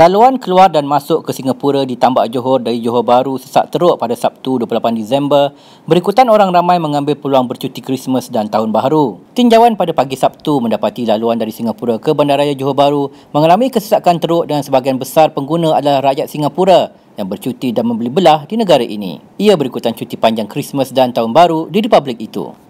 Laluan keluar dan masuk ke Singapura di Tambak Johor dari Johor Bahru sesak teruk pada Sabtu 28 Disember berikutan orang ramai mengambil peluang bercuti Krismas dan Tahun Baharu. Tinjauan pada pagi Sabtu mendapati laluan dari Singapura ke Bandaraya Johor Bahru mengalami kesesakan teruk dan sebahagian besar pengguna adalah rakyat Singapura yang bercuti dan membeli belah di negara ini. Ia berikutan cuti panjang Krismas dan Tahun Baru di Republik itu.